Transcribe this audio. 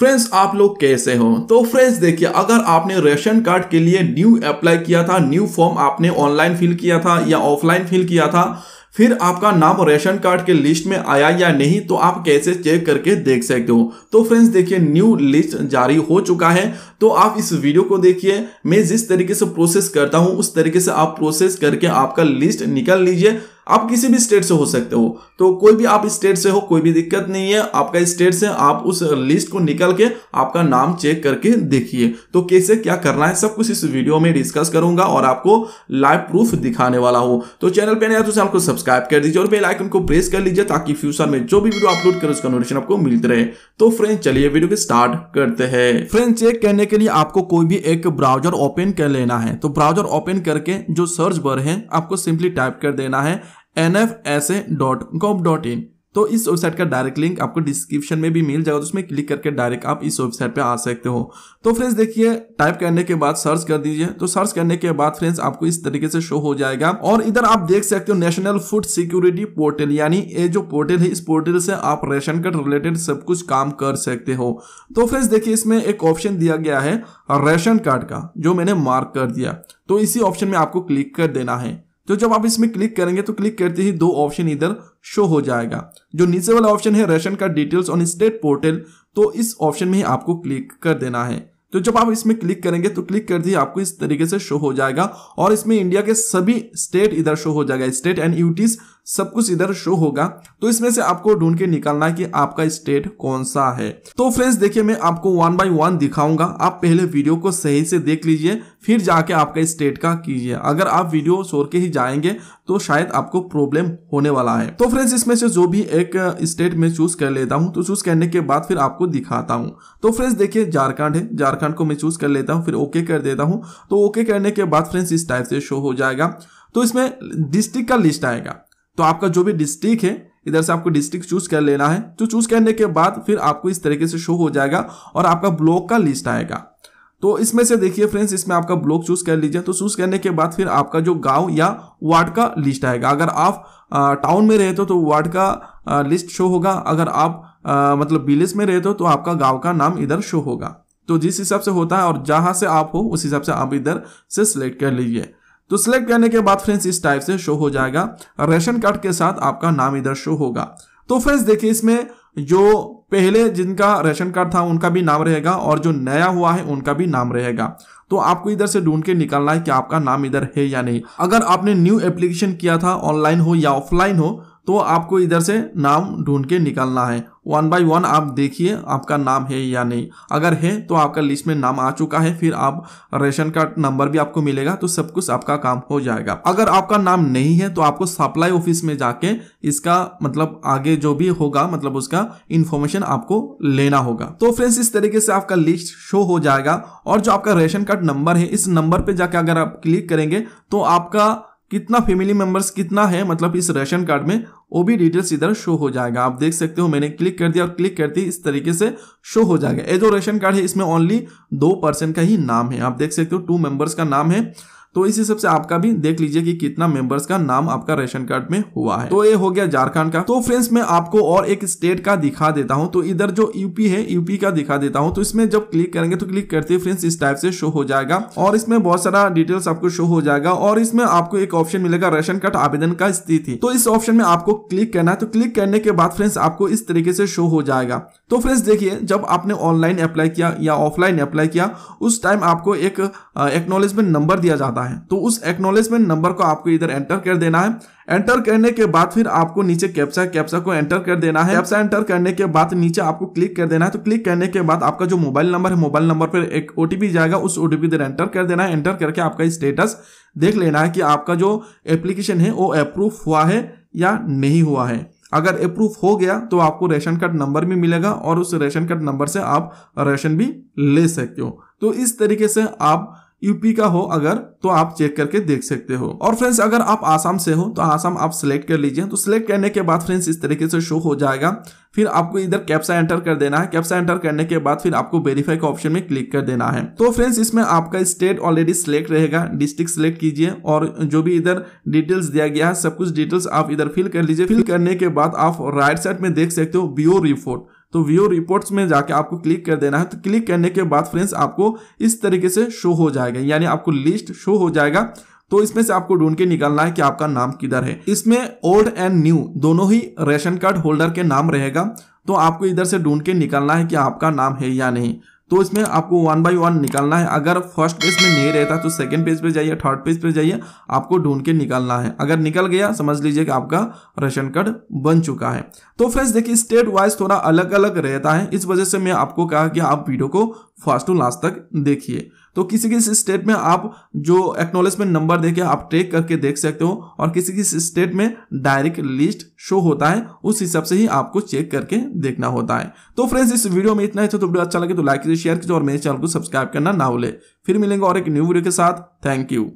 friends आप लोग कैसे हो तो फ्रेंड्स देखिए अगर आपने रेशन कार्ड के लिए न्यू अप्लाई किया था न्यू फॉर्म आपने ऑनलाइन फिल किया था या ऑफलाइन फिल किया था फिर आपका नाम रेशन कार्ड के लिस्ट में आया या नहीं तो आप कैसे चेक करके देख सकते हो तो फ्रेंड्स देखिए न्यू लिस्ट जारी हो चुका है तो आप इस वीडियो को देखिए मैं जिस तरीके से प्रोसेस करता हूं उस तरीके से आप प्रोसेस करके आपका लिस्ट निकाल लीजिए आप किसी भी स्टेट से हो सकते हो तो कोई भी आप स्टेट से हो कोई भी दिक्कत नहीं है आपका स्टेट से आप उस लिस्ट को निकल के आपका नाम चेक करके देखिए तो कैसे क्या करना है सब कुछ इस वीडियो में डिस्कस करूंगा और आपको लाइव प्रूफ दिखाने वाला हो तो चैनल पर आया तो आपको सब्सक्राइब सब्सक्राइब कर दीजिए और बेल आइकन को प्रेस कर लीजिए ताकि फ्यूचर में जो भी वीडियो अपलोड करें उसका नोटिफिकेशन आपको मिलते रहे तो फ्रेंड चलिए वीडियो को स्टार्ट करते हैं फ्रेंड चेक करने के लिए आपको कोई भी एक ब्राउजर ओपन कर लेना है तो ब्राउजर ओपन करके जो सर्च बर है आपको सिंपली टाइप कर देना है N F S A dot gov dot in तो इस वेबसाइट का डायरेक्ट लिंक आपको डिस्क्रिप्शन में भी मिल जाएगा तो उसमें क्लिक करके डायरेक्ट आप इस वेबसाइट पे आ सकते हो तो फ्रेंड्स देखिए टाइप करने के बाद सर्च कर दीजिए तो सर्च करने के बाद फ्रेंड्स आपको इस तरीके से शो हो जाएगा और इधर आप देख सकते हो नेशनल फूड सिक्योरिटी पोर्टल यानी ये जो पोर्टल है इस पोर्टल से आप रेशन कार्ड रिलेटेड सब कुछ काम कर सकते हो तो फ्रेंड्स देखिए इसमें एक ऑप्शन दिया गया है रेशन कार्ड का जो मैंने मार्क कर दिया तो इसी ऑप्शन में आपको क्लिक कर देना है तो जब आप इसमें क्लिक करेंगे तो क्लिक करते ही दो ऑप्शन इधर शो हो जाएगा जो नीचे वाला ऑप्शन है ration card details on state portal तो इस ऑप्शन में ही आपको क्लिक कर देना है तो जब आप इसमें क्लिक करेंगे तो क्लिक करते ही आपको इस तरीके से शो हो जाएगा और इसमें इंडिया के सभी स्टेट इधर शो हो जाएगा स्टेट एंड यूटीज सब कुछ इधर शो होगा तो इसमें से आपको ढूंढ के निकालना है कि आपका स्टेट कौन सा है तो फ्रेंड्स देखिए मैं आपको वन बाय वन दिखाऊंगा आप पहले वीडियो को सही से देख लीजिए फिर जाके आपका स्टेट का कीजिए अगर आप वीडियो छोड़ के ही जाएंगे तो शायद आपको प्रॉब्लम होने वाला है तो फ्रेंड्स इसमें से जो भी एक स्टेट में चूज कर लेता हूँ तो चूज करने के बाद फिर आपको दिखाता हूँ तो फ्रेंड्स देखिए झारखंड है झारखंड को मैं चूज कर लेता हूँ फिर ओके कर देता हूँ तो ओके करने के बाद फ्रेंड्स इस टाइप से शो हो जाएगा तो इसमें डिस्ट्रिक्ट का लिस्ट आएगा तो आपका जो भी डिस्ट्रिक्ट है इधर से आपको डिस्ट्रिक्ट चूज कर लेना है तो चूज करने के बाद फिर आपको इस तरीके से शो हो जाएगा और आपका ब्लॉक का लिस्ट आएगा तो इसमें से देखिए फ्रेंड्स इसमें आपका ब्लॉक चूज कर लीजिए तो चूज करने के बाद फिर आपका जो गांव या वार्ड का लिस्ट आएगा अगर आप टाउन में रहते हो तो वार्ड का लिस्ट शो होगा अगर आप मतलब विलेज में रहते हो तो आपका गांव का नाम इधर शो होगा तो जिस हिसाब से होता है और जहां से आप हो उस हिसाब से आप इधर से सिलेक्ट कर लीजिए तो सिलेक्ट करने के बाद फ्रेंड्स इस टाइप से शो हो जाएगा रेशन कार्ड के साथ आपका नाम इधर शो होगा तो फ्रेंड्स देखिए इसमें जो पहले जिनका राशन कार्ड था उनका भी नाम रहेगा और जो नया हुआ है उनका भी नाम रहेगा तो आपको इधर से ढूंढ के निकालना है कि आपका नाम इधर है या नहीं अगर आपने न्यू एप्लीकेशन किया था ऑनलाइन हो या ऑफलाइन हो तो आपको इधर से नाम ढूंढ के निकालना है वन बाय वन आप देखिए आपका नाम है या नहीं अगर है तो आपका लिस्ट में नाम आ चुका है फिर आप रेशन कार्ड नंबर भी आपको मिलेगा तो सब कुछ आपका काम हो जाएगा अगर आपका नाम नहीं है तो आपको सप्लाई ऑफिस में जाके इसका मतलब आगे जो भी होगा मतलब उसका इन्फॉर्मेशन आपको लेना होगा तो फ्रेंड्स इस तरीके से आपका लिस्ट शो हो जाएगा और जो आपका रेशन कार्ड नंबर है इस नंबर पर जाके अगर आप क्लिक करेंगे तो आपका कितना फैमिली मेंबर्स कितना है मतलब इस रेशन कार्ड में वो भी डिटेल्स इधर शो हो जाएगा आप देख सकते हो मैंने क्लिक कर दिया और क्लिक करते ही इस तरीके से शो हो जाएगा ये जो रेशन कार्ड है इसमें ओनली दो पर्सन का ही नाम है आप देख सकते हो टू मेंबर्स का नाम है तो इस हिसाब से आपका भी देख लीजिए कि कितना मेंबर्स का नाम आपका रेशन कार्ड में हुआ है तो ये हो गया झारखंड का तो फ्रेंड्स मैं आपको और एक स्टेट का दिखा देता हूँ तो इधर जो यूपी है यूपी का दिखा देता हूँ तो इसमें जब क्लिक करेंगे तो क्लिक करते फ्रेंड्स इस टाइप से शो हो जाएगा और इसमें बहुत सारा डिटेल्स आपको शो हो जाएगा और इसमें आपको एक ऑप्शन मिलेगा रेशन कार्ड आवेदन का स्थिति तो इस ऑप्शन में आपको क्लिक करना है तो क्लिक करने के बाद फ्रेंड्स आपको इस तरीके से शो हो जाएगा तो फ्रेंड्स देखिए जब आपने ऑनलाइन अप्लाई किया या ऑफलाइन अप्लाई किया उस टाइम आपको एक एक्नोलेजमेंट नंबर दिया जाता जाता है तो उस एक्नोलेजमेंट नंबर को आपको इधर एंटर कर देना है एंटर करने के बाद फिर आपको नीचे कैप्सा कैप्सा को एंटर कर देना है कैप्सा एंटर करने के बाद नीचे आपको क्लिक कर देना है तो क्लिक करने के बाद आपका जो मोबाइल नंबर है मोबाइल नंबर पर एक ओटीपी जाएगा उस ओटीपी इधर एंटर कर देना है एंटर करके आपका स्टेटस देख लेना है कि आपका जो एप्लीकेशन है वो अप्रूव हुआ है या नहीं हुआ है अगर अप्रूव हो गया तो आपको रेशन कार्ड नंबर भी मिलेगा और उस रेशन कार्ड नंबर से आप रेशन भी ले सकते हो तो इस तरीके से आप यूपी का हो अगर तो आप चेक करके देख सकते हो और फ्रेंड्स अगर आप आसाम से हो तो आसाम आप सिलेक्ट कर लीजिए तो सिलेक्ट करने के बाद फ्रेंड्स इस तरीके से शो हो जाएगा फिर आपको इधर कैप्सा एंटर कर देना है कैप्सा एंटर करने के बाद फिर आपको वेरीफाई का ऑप्शन में क्लिक कर देना है तो फ्रेंड्स इसमें आपका स्टेट ऑलरेडी सिलेक्ट रहेगा डिस्ट्रिक्ट सिलेक्ट कीजिए और जो भी इधर डिटेल्स दिया गया है सब कुछ डिटेल्स आप इधर फिल कर लीजिए फिल करने के बाद आप राइट साइड में देख सकते हो बीओ रिपोर्ट तो व्यू रिपोर्ट्स में जाके आपको क्लिक कर देना है तो क्लिक करने के बाद फ्रेंड्स आपको इस तरीके से शो हो जाएगा यानी आपको लिस्ट शो हो जाएगा तो इसमें से आपको ढूंढ के निकालना है कि आपका नाम किधर है इसमें ओल्ड एंड न्यू दोनों ही रेशन कार्ड होल्डर के नाम रहेगा तो आपको इधर से ढूंढ के निकालना है कि आपका नाम है या नहीं तो इसमें आपको वन बाई वन निकालना है अगर फर्स्ट पेज में नहीं रहता तो सेकंड पेज पे जाइए थर्ड पेज पे जाइए आपको ढूंढ के निकालना है अगर निकल गया समझ लीजिए कि आपका राशन कार्ड बन चुका है तो फ्रेंड्स देखिए स्टेट वाइज थोड़ा अलग अलग रहता है इस वजह से मैं आपको कहा कि आप वीडियो को फर्स्ट टू लास्ट तक देखिए तो किसी किसी स्टेट में आप जो एक्नोलेजमेंट नंबर देके आप ट्रेक करके देख सकते हो और किसी किसी स्टेट में डायरेक्ट लिस्ट शो होता है उस हिसाब से ही आपको चेक करके देखना होता है तो फ्रेंड्स इस वीडियो में इतना ही था तो वीडियो अच्छा लगे तो लाइक कीजिए शेयर कीजिए और मेरे चैनल को सब्सक्राइब करना ना भूले फिर मिलेंगे और एक न्यू वीडियो के साथ थैंक यू